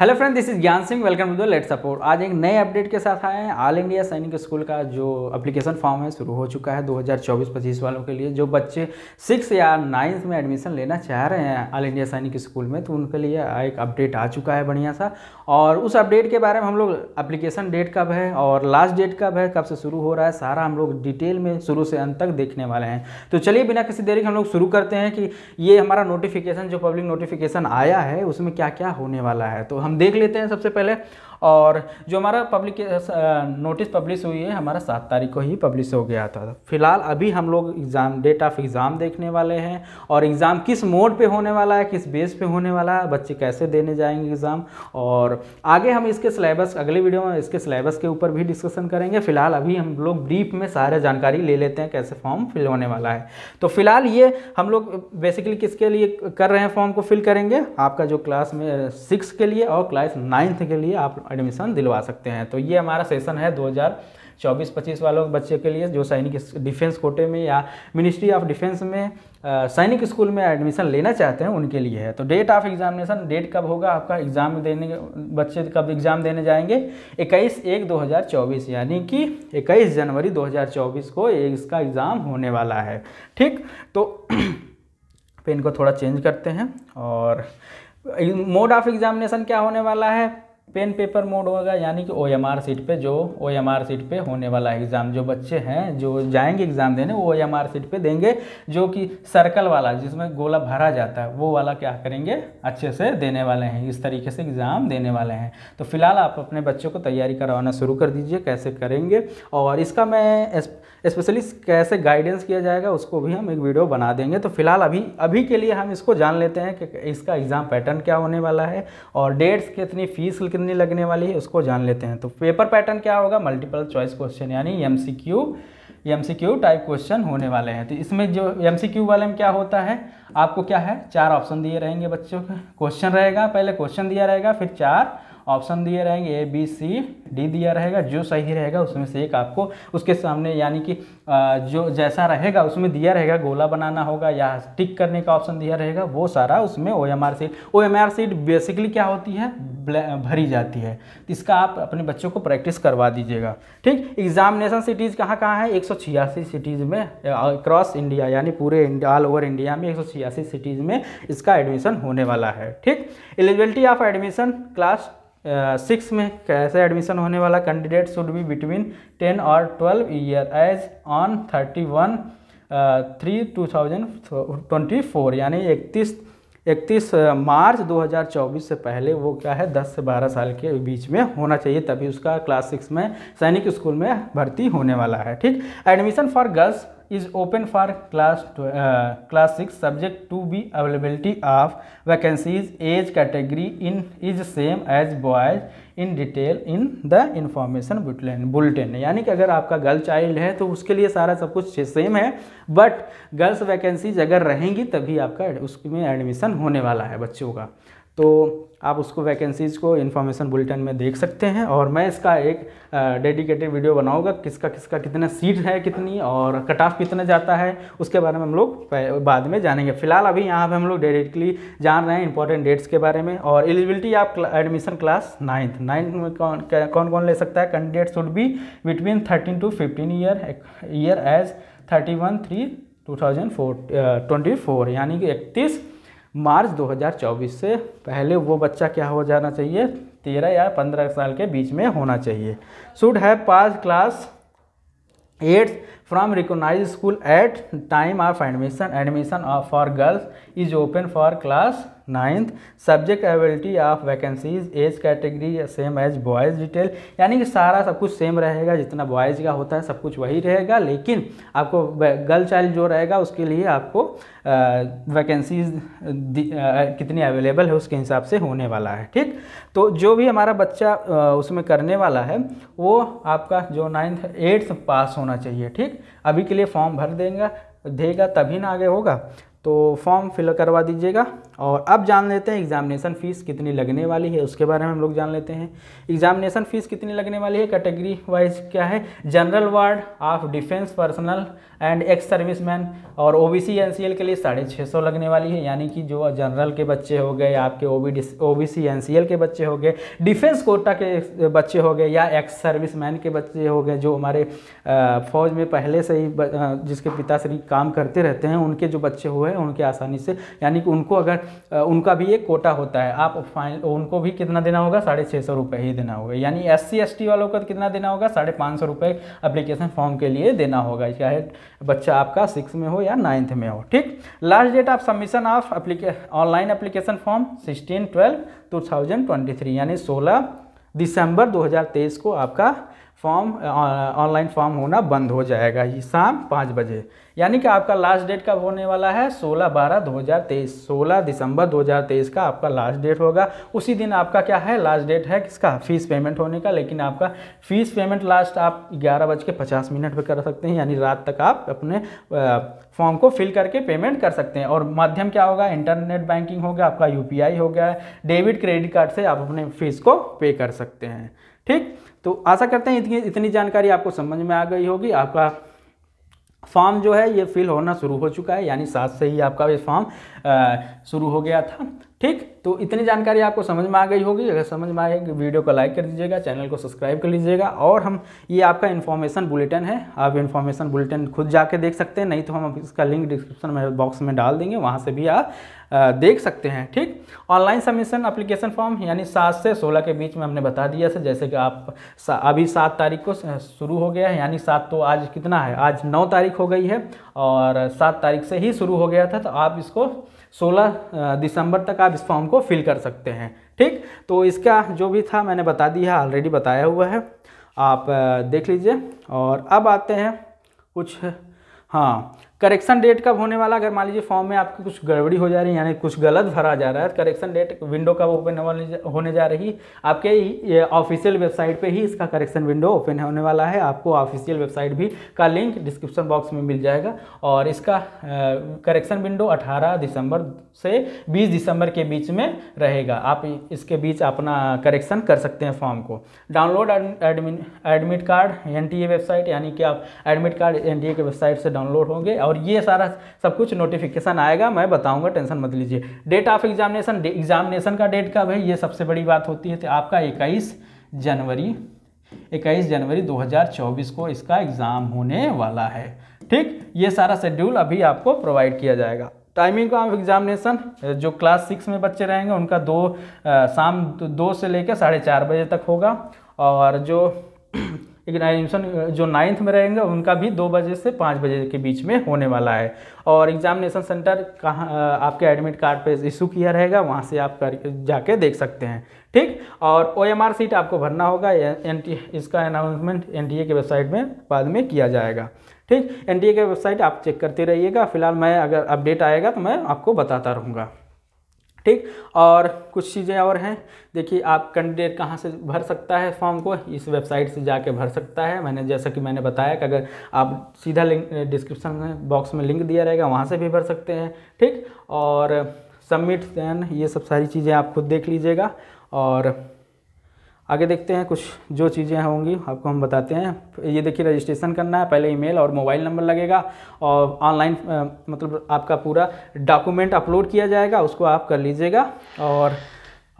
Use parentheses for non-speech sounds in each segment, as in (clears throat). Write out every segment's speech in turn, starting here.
hello friend this is Gyan Singh welcome to the let support आज एक नए अपडेट के साथ आए हैं ऑल इंडिया सैनिक स्कूल का जो एप्लीकेशन फॉर्म है शुरू हो चुका है 2024-25 वालों के लिए जो बच्चे सिक्स या नाइन्थ में एडमिशन लेना चाह रहे हैं ऑल इंडिया सैनिक स्कूल में तो उनके लिए एक अपडेट आ चुका है बढ़िया सा और उस अपडेट के बारे में हम लोग अप्लीकेशन डेट कब है और लास्ट डेट कब है कब से शुरू हो रहा है सारा हम लोग डिटेल में शुरू से अंत तक देखने वाले हैं तो चलिए बिना किसी देरी के हम लोग शुरू करते हैं कि ये हमारा नोटिफिकेशन जो पब्लिक नोटिफिकेशन आया है उसमें क्या क्या होने वाला है तो हम देख लेते हैं सबसे पहले और जो हमारा पब्लिक नोटिस पब्लिश हुई है हमारा सात तारीख को ही पब्लिश हो गया था फिलहाल अभी हम लोग एग्ज़ाम डेट ऑफ एग्ज़ाम देखने वाले हैं और एग्ज़ाम किस मोड पे होने वाला है किस बेस पे होने वाला है बच्चे कैसे देने जाएंगे एग्ज़ाम और आगे हम इसके सिलेबस अगले वीडियो में इसके सिलेबस के ऊपर भी डिस्कशन करेंगे फिलहाल अभी हम लोग ब्रीफ में सारे जानकारी ले लेते हैं कैसे फॉर्म फिल होने वाला है तो फिलहाल ये हम लोग बेसिकली किसके लिए कर रहे हैं फॉर्म को फिल करेंगे आपका जो क्लास में सिक्स के लिए और क्लास नाइन्थ के लिए आप एडमिशन दिलवा सकते हैं तो ये हमारा सेशन है 2024-25 वालों बच्चे के लिए जो सैनिक डिफेंस कोटे में या मिनिस्ट्री ऑफ डिफेंस में सैनिक स्कूल में एडमिशन लेना चाहते हैं उनके लिए है तो डेट ऑफ एग्जामिनेशन डेट कब होगा आपका एग्ज़ाम देने बच्चे कब एग्ज़ाम देने जाएंगे 21 एक 2024 यानी कि 21 जनवरी 2024 को इसका एग्ज़ाम होने वाला है ठीक तो (clears throat) पेन को थोड़ा चेंज करते हैं और मोड ऑफ एग्ज़ामिनेशन क्या होने वाला है पेन पेपर मोड होगा यानी कि ओ एम आर सीट पर जो ओ एम आर सीट पर होने वाला एग्ज़ाम जो बच्चे हैं जो जाएंगे एग्ज़ाम देने वो ओ एम आर सीट पर देंगे जो कि सर्कल वाला जिसमें गोला भरा जाता है वो वाला क्या करेंगे अच्छे से देने वाले हैं इस तरीके से एग्ज़ाम देने वाले हैं तो फिलहाल आप अपने बच्चों को तैयारी करवाना शुरू कर दीजिए कैसे करेंगे और इसका मैं स्पेशली कैसे गाइडेंस किया जाएगा उसको भी हम एक वीडियो बना देंगे तो फिलहाल अभी अभी के लिए हम इसको जान लेते हैं कि इसका एग्ज़ाम पैटर्न क्या होने वाला है और डेट्स कितनी फ़ीस कितनी लगने वाली है उसको जान लेते हैं तो पेपर पैटर्न क्या होगा मल्टीपल चॉइस क्वेश्चन यानी M C Q type question होने वाले हैं तो इसमें जो एम सी क्यू वाले में क्या होता है आपको क्या है चार ऑप्शन दिए रहेंगे बच्चों के क्वेश्चन रहेगा पहले क्वेश्चन दिया रहेगा फिर चार ऑप्शन दिए रहेंगे ए बी सी डी दिया रहेगा जो सही रहेगा उसमें से एक आपको उसके सामने यानी कि जो जैसा रहेगा उसमें दिया रहेगा गोला बनाना होगा या टिक करने का ऑप्शन दिया रहेगा वो सारा उसमें O M R sheet O M R sheet basically क्या होती है भरी जाती है इसका आप अपने बच्चों को प्रैक्टिस करवा दीजिएगा ठीक एग्जामिनेशन सिटीज़ कहाँ कहाँ है एक सिटीज़ में अक्रॉस इंडिया यानी पूरे ऑल ओवर इंडिया में एक सिटीज़ में इसका एडमिशन होने वाला है ठीक eligibility of admission class six में कैसे एडमिशन होने वाला candidate should be between ten और twelve year age on thirty one three two thousand twenty four यानी इकतीस इकतीस uh, मार्च 2024 से पहले वो क्या है 10 से 12 साल के बीच में होना चाहिए तभी उसका क्लास सिक्स में सैनिक स्कूल में भर्ती होने वाला है ठीक admission for girls is open for class class uh, class two subject to be availability of vacancies age category in is same as boys in detail in the information bulletin bulletin यानी कि अगर आपका girl child है तो उसके लिए सारा सब कुछ सेम है बट गर्ल्स वैकेंसीज अगर रहेंगी तभी आपका उसमें एडमिशन होने वाला है बच्चों का तो आप उसको वैकेंसीज़ को इन्फॉर्मेशन बुलेटिन में देख सकते हैं और मैं इसका एक डेडिकेटेड वीडियो बनाऊंगा किसका किसका कितना सीट है कितनी और कट ऑफ कितना जाता है उसके बारे में हम लोग बाद में जानेंगे फिलहाल अभी यहाँ पे हम लोग डायरेक्टली जान रहे हैं इंपॉर्टेंट डेट्स के बारे में और एलिजिबिलिटी आप एडमिशन क्लास नाइन्थ नाइन्थ में कौन कौन कौन ले सकता है candidate should be between thirteen to fifteen year year age thirty one three two thousand four twenty four यानी कि इकतीस मार्च 2024 से पहले वो बच्चा क्या हो जाना चाहिए तेरह या पंद्रह साल के बीच में होना चाहिए should have pass class eight from recognise school at time of admission admission for girls is open for class ninth subject availability of vacancies as category same as boys detail यानी कि सारा सब कुछ सेम रहेगा जितना boys का होता है सब कुछ वही रहेगा लेकिन आपको गर्ल चाइल्ड जो रहेगा उसके लिए आपको वैकेंसीज कितनी अवेलेबल है उसके हिसाब से होने वाला है ठीक तो जो भी हमारा बच्चा उसमें करने वाला है वो आपका जो नाइन्थ एट्थ पास होना चाहिए ठीक अभी के लिए फॉर्म भर देंगे देगा तभी ना आगे होगा तो फॉर्म फिल करवा दीजिएगा और अब जान लेते हैं एग्जामिनेशन फ़ीस कितनी लगने वाली है उसके बारे में हम लोग जान लेते हैं एग्जामिनेशन फ़ीस कितनी लगने वाली है कैटेगरी वाइज क्या है general ward of defence personnel and ex serviceman और O B C N C L के लिए साढ़े छः सौ लगने वाली है यानी कि जो जनरल के बच्चे हो गए आपके O B O B C N C L के बच्चे हो गए डिफेंस कोटा के बच्चे हो गए या एक्स मैन के बच्चे हो गए जो हमारे फौज में पहले से ही जिसके पिताश्री काम करते रहते हैं उनके जो बच्चे हुए हैं उनके आसानी से यानी कि उनको अगर उनका भी एक कोटा होता है आप फाइन उनको भी कितना देना होगा साढ़े छः सौ रुपये ही देना होगा यानी एस सी वालों का कितना देना होगा साढ़े पाँच सौ रुपये अप्लीकेशन फॉर्म के लिए देना होगा चाहे बच्चा आपका सिक्स में हो या नाइन्थ में हो ठीक last date of submission of अप्लीके online application form sixteen twelve two यानी सोलह दिसंबर 2023 को आपका फॉर्म ऑनलाइन फॉर्म होना बंद हो जाएगा ये शाम पाँच बजे यानी कि आपका लास्ट डेट कब होने वाला है सोलह बारह दो हज़ार तेईस सोलह दिसंबर दो हज़ार तेईस का आपका लास्ट डेट होगा उसी दिन आपका क्या है लास्ट डेट है किसका फीस पेमेंट होने का लेकिन आपका फीस पेमेंट लास्ट आप ग्यारह बज के पचास मिनट पर कर सकते हैं यानी रात तक आप अपने फॉर्म को फिल करके पेमेंट कर सकते हैं और माध्यम क्या होगा इंटरनेट बैंकिंग होगा आपका यू हो गया डेबिट क्रेडिट कार्ड से आप अपने फीस को पे कर सकते हैं ठीक तो आशा करते हैं इतनी इतनी जानकारी आपको समझ में आ गई होगी आपका फॉर्म जो है ये फिल होना शुरू हो चुका है यानी सात से ही आपका ये फॉर्म शुरू हो गया था ठीक तो इतनी जानकारी आपको समझ में आ गई होगी अगर समझ में आए वीडियो को लाइक कर दीजिएगा चैनल को सब्सक्राइब कर लीजिएगा और हम ये आपका इन्फॉर्मेशन बुलेटिन है आप इन्फॉर्मेशन बुलेटिन खुद जाके देख सकते हैं नहीं तो हम इसका लिंक डिस्क्रिप्शन में बॉक्स में डाल देंगे वहाँ से भी आप देख सकते हैं ठीक ऑनलाइन सबमिशन अप्लीकेशन फॉर्म यानी सात से सोलह के बीच में हमने बता दिया से जैसे कि आप सा, अभी सात तारीख को शुरू हो गया है यानी सात तो आज कितना है आज नौ तारीख हो गई है और सात तारीख से ही शुरू हो गया था तो आप इसको 16 दिसंबर तक आप इस फॉर्म को फिल कर सकते हैं ठीक तो इसका जो भी था मैंने बता दिया ऑलरेडी बताया हुआ है आप देख लीजिए और अब आते हैं कुछ हाँ करेक्शन डेट कब होने वाला अगर मान लीजिए फॉर्म में आपकी कुछ गड़बड़ी हो जा रही है यानी कुछ गलत भरा जा रहा है तो करेक्शन डेट विंडो कब ओपन होने जा रही है आपके ऑफिशियल वेबसाइट पे ही इसका करेक्शन विंडो ओपन होने वाला है आपको ऑफिशियल वेबसाइट भी का लिंक डिस्क्रिप्शन बॉक्स में मिल जाएगा और इसका करेक्शन विंडो अठारह दिसंबर से बीस दिसंबर के बीच में रहेगा आप इसके बीच अपना करेक्शन कर सकते हैं फॉर्म को download admit card N website यानी कि आप एडमिट कार्ड एन की वेबसाइट से डाउनलोड होंगे और ये सारा सब कुछ नोटिफिकेशन आएगा मैं बताऊंगा टेंशन मत लीजिए डेट ऑफ एग्जामिनेशन एग्जामिनेशन का डेट कब है ये सबसे बड़ी बात होती है तो आपका इक्कीस जनवरी इक्कीस जनवरी 2024 को इसका एग्ज़ाम होने वाला है ठीक ये सारा शेड्यूल अभी आपको प्रोवाइड किया जाएगा टाइमिंग ऑफ एग्जामिनेशन जो क्लास सिक्स में बच्चे रहेंगे उनका दो आ, शाम दो से लेकर साढ़े चार बजे तक होगा और जो लेकिन एडमिशन जो नाइन्थ में रहेंगे उनका भी दो बजे से पाँच बजे के बीच में होने वाला है और एग्जामिनेशन सेंटर कहाँ आपके एडमिट कार्ड पे इशू किया रहेगा वहाँ से आप कर जाके देख सकते हैं ठीक और ओ एम सीट आपको भरना होगा एन इसका अनाउंसमेंट एन की वेबसाइट में बाद में किया जाएगा ठीक एन की वेबसाइट आप चेक करते रहिएगा फिलहाल मैं अगर अपडेट आएगा तो मैं आपको बताता रहूँगा ठीक और कुछ चीज़ें और हैं देखिए आप कैंडिडेट कहाँ से भर सकता है फॉर्म को इस वेबसाइट से जाके भर सकता है मैंने जैसा कि मैंने बताया कि अगर आप सीधा लिंक डिस्क्रिप्शन बॉक्स में लिंक दिया रहेगा वहाँ से भी भर सकते हैं ठीक और सबमिट दैन ये सब सारी चीज़ें आप खुद देख लीजिएगा और आगे देखते हैं कुछ जो चीज़ें होंगी आपको हम बताते हैं ये देखिए रजिस्ट्रेशन करना है पहले ईमेल और मोबाइल नंबर लगेगा और ऑनलाइन मतलब आपका पूरा डॉक्यूमेंट अपलोड किया जाएगा उसको आप कर लीजिएगा और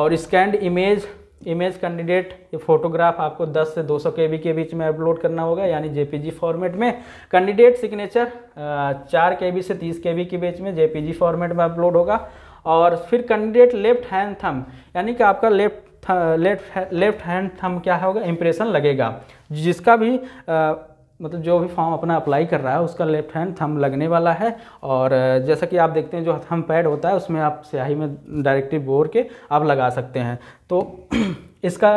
और स्कैंड इमेज इमेज कैंडिडेट ये फोटोग्राफ आपको 10 से 200 के के बीच में अपलोड करना होगा यानी जे फॉर्मेट में कैंडिडेट सिग्नेचर चार के से तीस के के बीच में जे फॉर्मेट में अपलोड होगा और फिर कैंडिडेट लेफ्ट हैंड थम यानी कि आपका left left left hand thumb क्या होगा इम्प्रेशन लगेगा जिसका भी आ, मतलब जो भी फॉर्म अपना अप्लाई कर रहा है उसका लेफ्ट हैंड थम लगने वाला है और जैसा कि आप देखते हैं जो थम पैड होता है उसमें आप स्याही में डायरेक्टली बोर के आप लगा सकते हैं तो इसका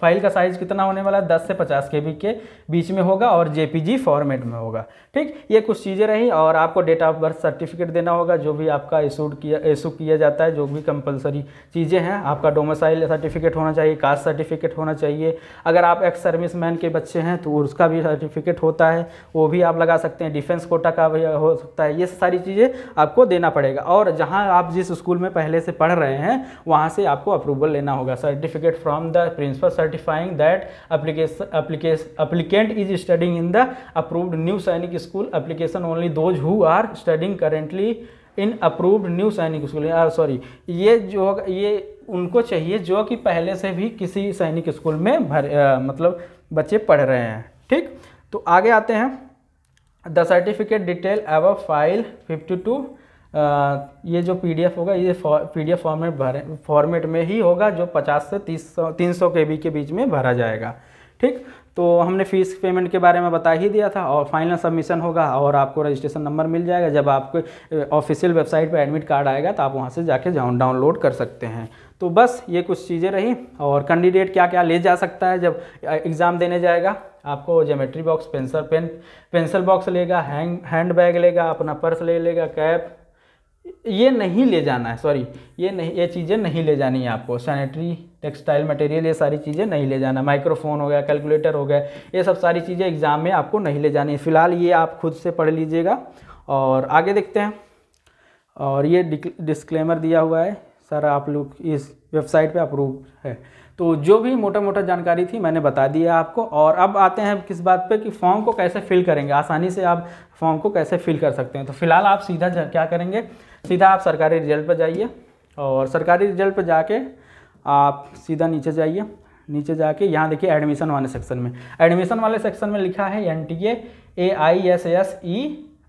फाइल का साइज़ कितना होने वाला है दस से पचास के के बीच में होगा और जे फॉर्मेट में होगा ठीक ये कुछ चीज़ें रहीं और आपको डेट ऑफ बर्थ सर्टिफिकेट देना होगा जो भी आपका इशूड किया इशू किया जाता है जो भी कंपलसरी चीज़ें हैं आपका डोमिसाइल सर्टिफिकेट होना चाहिए कास्ट सर्टिफिकेट होना चाहिए अगर आप एक्स सर्विस मैन के बच्चे हैं तो उसका भी सर्टिफिकेट होता है वो भी आप लगा सकते हैं डिफेंस कोटा का भी हो सकता है ये सारी चीज़ें आपको देना पड़ेगा और जहाँ आप जिस स्कूल में पहले से पढ़ रहे हैं वहाँ से आपको अप्रूवल लेना होगा certificate from from the principal certifying that application applicant is studying in the approved new Sainik school application only those who are studying currently in approved new Sainik school sorry ये जो ये उनको चाहिए जो कि पहले से भी किसी सैनिक स्कूल में भर आ, uh, मतलब बच्चे पढ़ रहे हैं ठीक तो आगे आते हैं द सर्टिफिकेट डिटेल एव फाइल फिफ्टी टू ये जो पीडीएफ होगा ये पीडीएफ फॉर्मेट भरे फॉर्मेट में ही होगा जो 50 से 300 300 केबी के बीच में भरा जाएगा ठीक तो हमने फ़ीस पेमेंट के बारे में बता ही दिया था और फाइनल सबमिशन होगा और आपको रजिस्ट्रेशन नंबर मिल जाएगा जब आपको ऑफिशियल वेबसाइट पर एडमिट कार्ड आएगा तो आप वहाँ से जाके डाउनलोड कर सकते हैं तो बस ये कुछ चीज़ें रही और कैंडिडेट क्या क्या ले जा सकता है जब एग्ज़ाम देने जाएगा आपको geometry box pencil pen pencil box लेगा हैंग हैंड बैग लेगा अपना पर्स ले लेगा कैप ये नहीं ले जाना है सॉरी ये नहीं ये चीज़ें नहीं ले जानी है आपको सैनिटरी टेक्सटाइल मटेरियल ये सारी चीज़ें नहीं ले जाना माइक्रोफोन हो गया कैलकुलेटर हो गया ये सब सारी चीज़ें एग्ज़ाम में आपको नहीं ले जानी फ़िलहाल ये आप खुद से पढ़ लीजिएगा और आगे देखते हैं और ये डिस्क्लेमर दिया हुआ है सर आप लोग इस वेबसाइट पर अप्रूव है तो जो भी मोटा मोटा जानकारी थी मैंने बता दिया आपको और अब आते हैं किस बात पे कि फॉर्म को कैसे फिल करेंगे आसानी से आप फॉर्म को कैसे फिल कर सकते हैं तो फिलहाल आप सीधा क्या करेंगे सीधा आप सरकारी रिजल्ट पर जाइए और सरकारी रिजल्ट पर जाके आप सीधा नीचे जाइए नीचे जाके यहाँ देखिए एडमिशन वाले सेक्शन में एडमिशन वाले सेक्शन में लिखा है N T A I S S E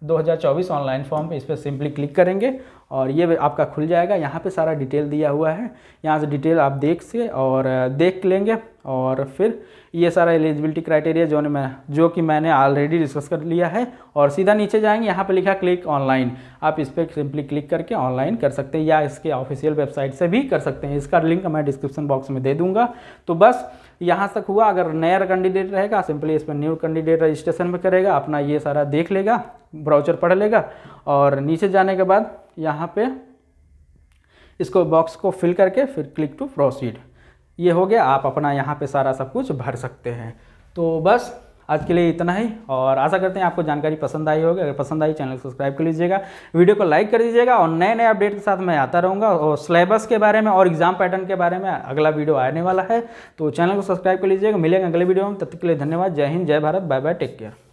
दो ऑनलाइन फॉर्म इस पर सिंपली क्लिक करेंगे और ये आपका खुल जाएगा यहाँ पे सारा डिटेल दिया हुआ है यहाँ से डिटेल आप देख से और देख लेंगे और फिर ये सारा एलिजिबिलिटी क्राइटेरिया जो मैं जो कि मैंने ऑलरेडी डिस्कस कर लिया है और सीधा नीचे जाएंगे यहाँ पे लिखा क्लिक ऑनलाइन आप इस पर सिंपली क्लिक करके ऑनलाइन कर सकते हैं या इसके ऑफिशियल वेबसाइट से भी कर सकते हैं इसका लिंक मैं डिस्क्रिप्शन बॉक्स में दे दूँगा तो बस यहाँ तक हुआ अगर नया कैंडिडेट रहेगा सिंपली इस पर न्यू कैंडिडेट रजिस्ट्रेशन में करेगा अपना ये सारा देख लेगा ब्राउचर पढ़ लेगा और नीचे जाने के बाद यहाँ पे इसको बॉक्स को फिल करके फिर क्लिक टू प्रोसीड ये हो गया आप अपना यहाँ पे सारा सब कुछ भर सकते हैं तो बस आज के लिए इतना ही और आशा करते हैं आपको जानकारी पसंद आई होगी अगर पसंद आई चैनल सब्सक्राइब कर लीजिएगा वीडियो को लाइक कर दीजिएगा और नए नए अपडेट के साथ मैं आता रहूँगा और सिलेबस के बारे में और एग्जाम पैटर्न के बारे में अगला वीडियो आने वाला है तो चैनल को सब्सक्राइब कर लीजिएगा मिलेंगे अगले वीडियो में तब तक के लिए धन्यवाद जय हिंद जय Bharat bye bye take care